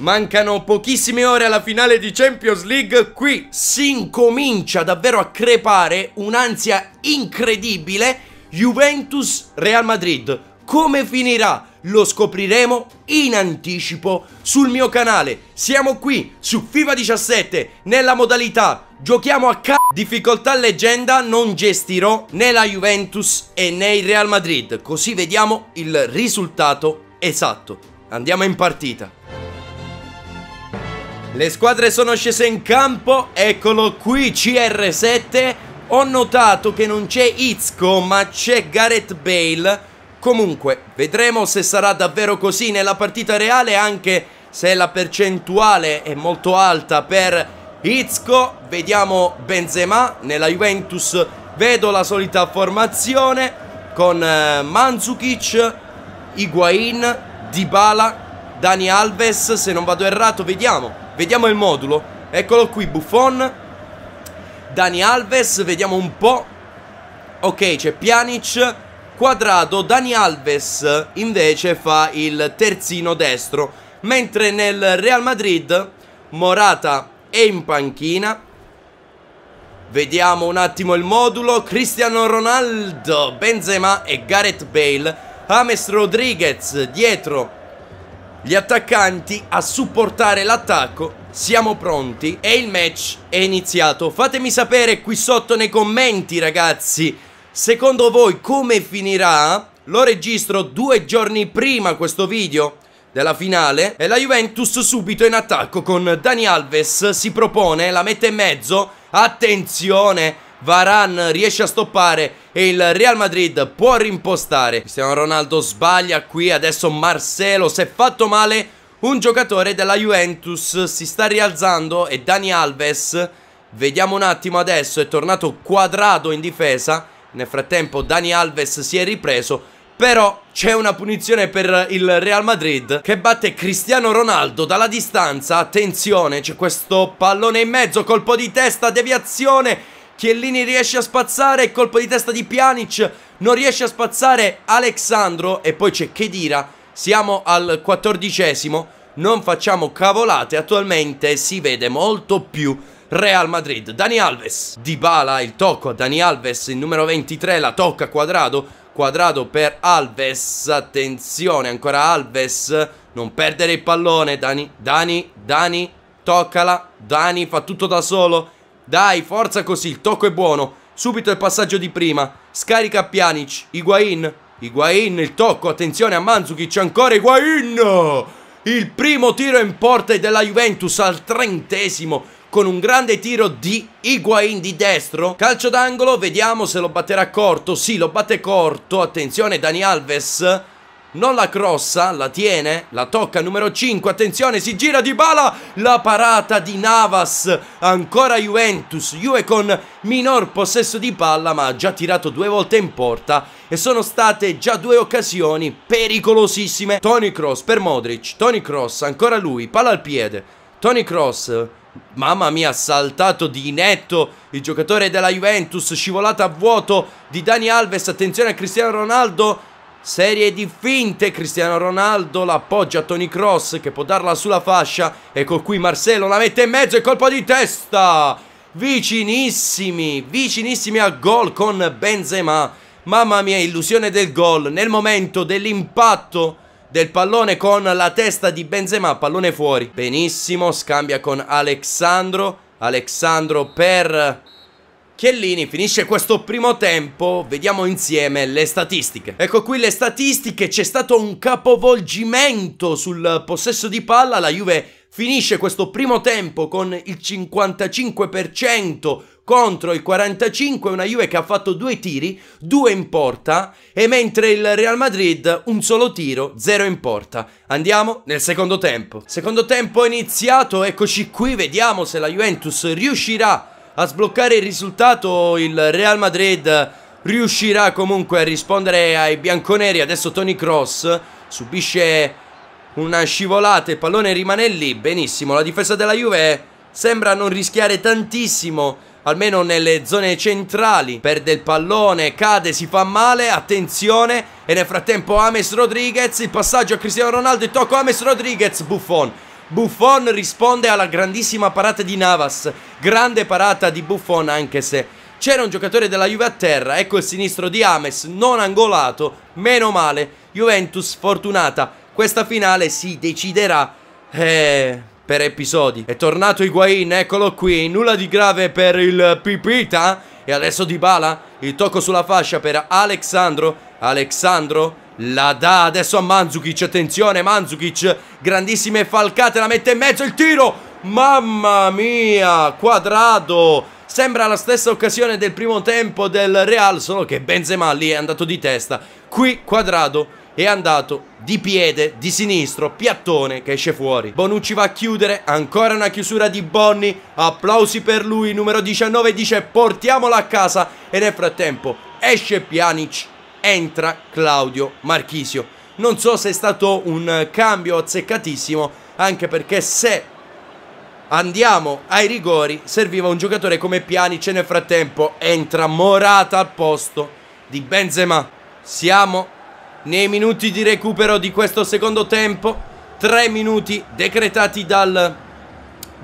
Mancano pochissime ore alla finale di Champions League, qui si incomincia davvero a crepare un'ansia incredibile Juventus-Real Madrid. Come finirà? Lo scopriremo in anticipo sul mio canale. Siamo qui su FIFA 17 nella modalità giochiamo a c***o. Difficoltà leggenda non gestirò né la Juventus e né il Real Madrid, così vediamo il risultato esatto. Andiamo in partita. Le squadre sono scese in campo, eccolo qui CR7 Ho notato che non c'è Itzko ma c'è Gareth Bale Comunque vedremo se sarà davvero così nella partita reale anche se la percentuale è molto alta per Itzko Vediamo Benzema nella Juventus vedo la solita formazione con eh, Manzukic, Higuain, Dybala, Dani Alves se non vado errato vediamo Vediamo il modulo. Eccolo qui, Buffon. Dani Alves, vediamo un po'. Ok, c'è Pjanic. Quadrato, Dani Alves invece fa il terzino destro. Mentre nel Real Madrid Morata è in panchina. Vediamo un attimo il modulo. Cristiano Ronaldo, Benzema e Gareth Bale. James Rodriguez dietro gli attaccanti a supportare l'attacco. Siamo pronti e il match è iniziato. Fatemi sapere qui sotto nei commenti ragazzi, secondo voi come finirà? Lo registro due giorni prima questo video della finale e la Juventus subito in attacco con Dani Alves si propone, la mette in mezzo, attenzione, Varan riesce a stoppare e il Real Madrid può rimpostare. Cristiano Ronaldo sbaglia qui, adesso Marcelo si è fatto male, un giocatore della Juventus si sta rialzando e Dani Alves, vediamo un attimo adesso, è tornato quadrato in difesa, nel frattempo Dani Alves si è ripreso, però c'è una punizione per il Real Madrid che batte Cristiano Ronaldo dalla distanza. Attenzione, c'è questo pallone in mezzo, colpo di testa, deviazione Chiellini riesce a spazzare, colpo di testa di Pjanic, non riesce a spazzare Alexandro e poi c'è Kedira, siamo al quattordicesimo, non facciamo cavolate, attualmente si vede molto più Real Madrid. Dani Alves, Dybala il tocco a Dani Alves, il numero 23 la tocca a Quadrado, Quadrado per Alves, attenzione ancora Alves, non perdere il pallone Dani, Dani, Dani, toccala, Dani fa tutto da solo dai, forza così, il tocco è buono. Subito il passaggio di prima. Scarica Pjanic. Higuain. Higuain, il tocco, attenzione a Manzukic, ancora Higuain! Il primo tiro in porta della Juventus al trentesimo con un grande tiro di Higuain di destro. Calcio d'angolo, vediamo se lo batterà corto. Sì, lo batte corto, attenzione Dani Alves non la crossa, la tiene, la tocca numero 5, attenzione, si gira di bala, la parata di Navas, ancora Juventus, Juve con minor possesso di palla ma ha già tirato due volte in porta e sono state già due occasioni pericolosissime. Tony Cross per Modric, Tony Cross, ancora lui, palla al piede, Tony Cross... Mamma mia, ha saltato di netto il giocatore della Juventus, scivolata a vuoto di Dani Alves, attenzione a Cristiano Ronaldo, Serie di finte, Cristiano Ronaldo l'appoggia a Tony Cross che può darla sulla fascia e col cui Marcello la mette in mezzo e colpo di testa! Vicinissimi, vicinissimi al gol con Benzema. Mamma mia, illusione del gol nel momento dell'impatto del pallone con la testa di Benzema, pallone fuori. Benissimo, scambia con Alexandro, Alexandro per Chiellini finisce questo primo tempo, vediamo insieme le statistiche. Ecco qui le statistiche, c'è stato un capovolgimento sul possesso di palla, la Juve finisce questo primo tempo con il 55% contro il 45, una Juve che ha fatto due tiri, due in porta, e mentre il Real Madrid un solo tiro, zero in porta. Andiamo nel secondo tempo. Secondo tempo iniziato, eccoci qui, vediamo se la Juventus riuscirà a a sbloccare il risultato il Real Madrid riuscirà comunque a rispondere ai bianconeri. Adesso Tony Cross subisce una scivolata il pallone rimane lì. Benissimo, la difesa della Juve sembra non rischiare tantissimo. Almeno nelle zone centrali Perde il pallone, cade, si fa male Attenzione E nel frattempo Ames Rodriguez Il passaggio a Cristiano Ronaldo Il tocco Ames Rodriguez, Buffon Buffon risponde alla grandissima parata di Navas, grande parata di Buffon anche se c'era un giocatore della Juve a terra, ecco il sinistro di Ames, non angolato, meno male, Juventus fortunata, questa finale si deciderà eh, per episodi. È tornato Higuain, eccolo qui, nulla di grave per il Pipita e adesso Dybala, il tocco sulla fascia per Alexandro, Alexandro la dà adesso a Manzukic, attenzione Manzukic, grandissime falcate, la mette in mezzo, il tiro! Mamma mia, quadrado! Sembra la stessa occasione del primo tempo del Real, solo che Benzema lì è andato di testa. Qui quadrado è andato di piede, di sinistro, piattone che esce fuori. Bonucci va a chiudere, ancora una chiusura di Bonni, applausi per lui, numero 19 dice portiamola a casa e nel frattempo esce Pjanic entra Claudio Marchisio. Non so se è stato un cambio azzeccatissimo, anche perché se andiamo ai rigori serviva un giocatore come Pjanic nel frattempo entra Morata al posto di Benzema. Siamo nei minuti di recupero di questo secondo tempo. Tre minuti decretati dal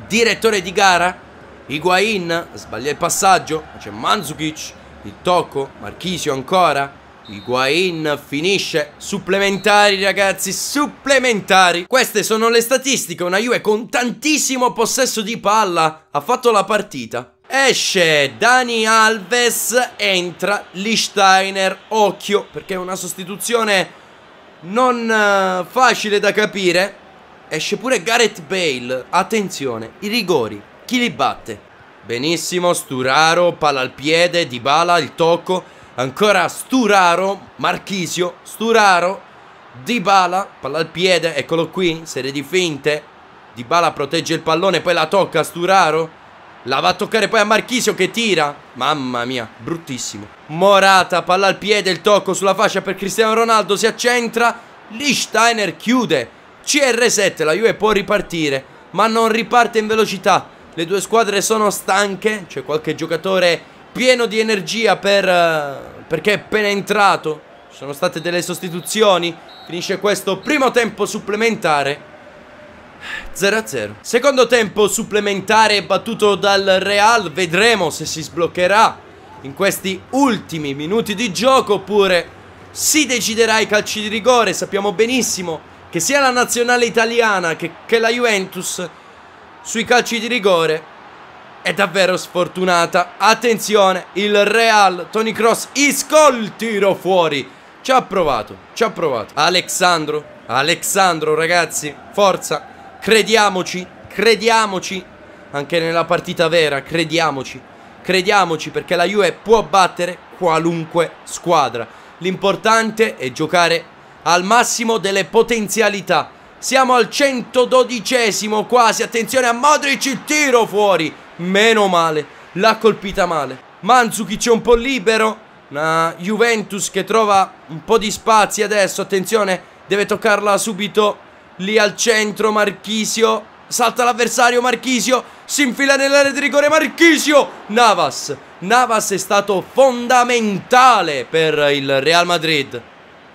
direttore di gara. Higuain sbaglia il passaggio, c'è Manzukic, il tocco, Marchisio ancora. Higuain finisce Supplementari ragazzi Supplementari Queste sono le statistiche Una Juve con tantissimo possesso di palla Ha fatto la partita Esce Dani Alves Entra Lichsteiner Occhio Perché è una sostituzione Non eh, facile da capire Esce pure Gareth Bale Attenzione I rigori Chi li batte? Benissimo Sturaro Palla al piede Dybala Il tocco Ancora Sturaro, Marchisio, Sturaro, Dybala, palla al piede, eccolo qui, serie di finte. Dybala protegge il pallone, poi la tocca a Sturaro. La va a toccare poi a Marchisio che tira. Mamma mia, bruttissimo. Morata, palla al piede, il tocco sulla fascia per Cristiano Ronaldo, si accentra. Lichsteiner chiude. CR7, la Juve può ripartire, ma non riparte in velocità. Le due squadre sono stanche, c'è qualche giocatore pieno di energia per, eh, perché è appena entrato. Ci sono state delle sostituzioni. Finisce questo primo tempo supplementare. 0-0 Secondo tempo supplementare battuto dal Real Vedremo se si sbloccherà in questi ultimi minuti di gioco oppure si deciderà i calci di rigore Sappiamo benissimo che sia la nazionale italiana che, che la Juventus sui calci di rigore è davvero sfortunata. Attenzione, il Real, Tony Cross, Iscol, tiro fuori. Ci ha provato, ci ha provato. Alexandro, Alexandro ragazzi, forza, crediamoci, crediamoci. Anche nella partita vera, crediamoci. Crediamoci perché la Juve può battere qualunque squadra. L'importante è giocare al massimo delle potenzialità. Siamo al 112 quasi, attenzione a Modric, tiro fuori. Meno male, l'ha colpita male. Manzuki c'è un po' libero. Una Juventus che trova un po' di spazi adesso, attenzione, deve toccarla subito lì al centro Marchisio. Salta l'avversario Marchisio, si infila nell'area di rigore Marchisio. Navas, Navas è stato fondamentale per il Real Madrid.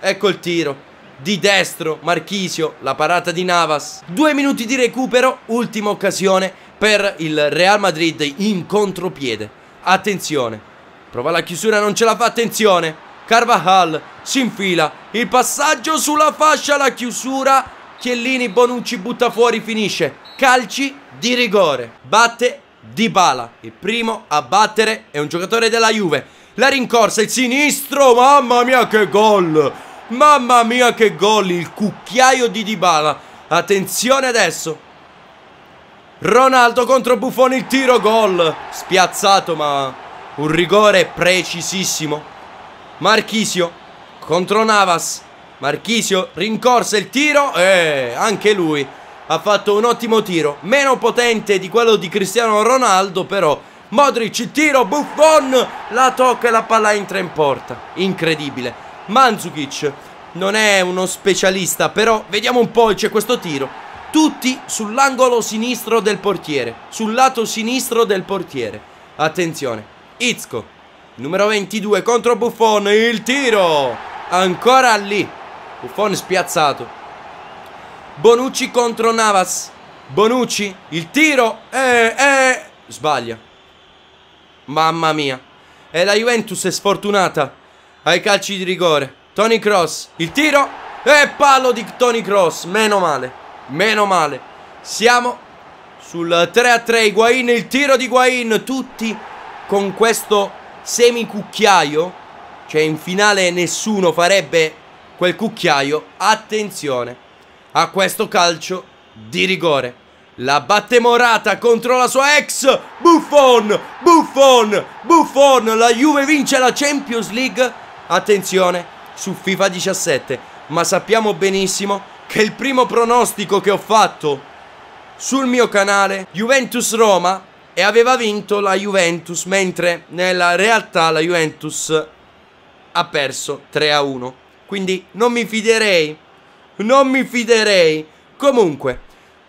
Ecco il tiro. Di destro, Marchisio, la parata di Navas. Due minuti di recupero, ultima occasione per il Real Madrid in contropiede. Attenzione, prova la chiusura, non ce la fa, attenzione. Carvajal si infila, il passaggio sulla fascia, la chiusura. Chiellini, Bonucci butta fuori, finisce. Calci di rigore. Batte Dybala, il primo a battere è un giocatore della Juve. La rincorsa, il sinistro, mamma mia che gol! Mamma mia che gol, il cucchiaio di Dybala. Attenzione adesso, Ronaldo contro Buffon il tiro, gol. Spiazzato ma un rigore precisissimo. Marchisio contro Navas. Marchisio rincorsa il tiro e anche lui ha fatto un ottimo tiro. Meno potente di quello di Cristiano Ronaldo però. Modric tiro, Buffon la tocca e la palla entra in porta. Incredibile. Mandzukic non è uno specialista però vediamo un po' c'è questo tiro tutti sull'angolo sinistro del portiere, sul lato sinistro del portiere. Attenzione, Itzco, numero 22 contro Buffon, il tiro, ancora lì, Buffon spiazzato. Bonucci contro Navas, Bonucci, il tiro, eh, eh, sbaglia. Mamma mia, e la Juventus è sfortunata ai calci di rigore. Tony Cross, il tiro, e palo di Tony Cross, meno male. Meno male. Siamo sul 3-3 Higuain, il tiro di Higuain, tutti con questo semicucchiaio. Cioè in finale nessuno farebbe quel cucchiaio. Attenzione a questo calcio di rigore. La batte Morata contro la sua ex Buffon, Buffon, Buffon La Juve vince la Champions League Attenzione su FIFA 17 Ma sappiamo benissimo che il primo pronostico che ho fatto sul mio canale Juventus-Roma e aveva vinto la Juventus, mentre nella realtà la Juventus ha perso 3 a 1. Quindi non mi fiderei, non mi fiderei. Comunque,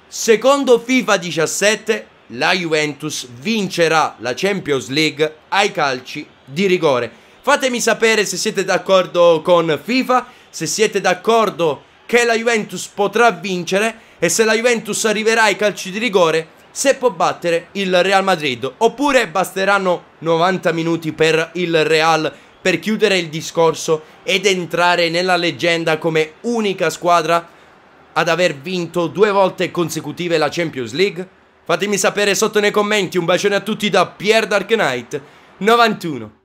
secondo FIFA 17 la Juventus vincerà la Champions League ai calci di rigore. Fatemi sapere se siete d'accordo con FIFA, se siete d'accordo che la Juventus potrà vincere e se la Juventus arriverà ai calci di rigore se può battere il Real Madrid oppure basteranno 90 minuti per il Real per chiudere il discorso ed entrare nella leggenda come unica squadra ad aver vinto due volte consecutive la Champions League? Fatemi sapere sotto nei commenti, un bacione a tutti da Pier Dark Knight 91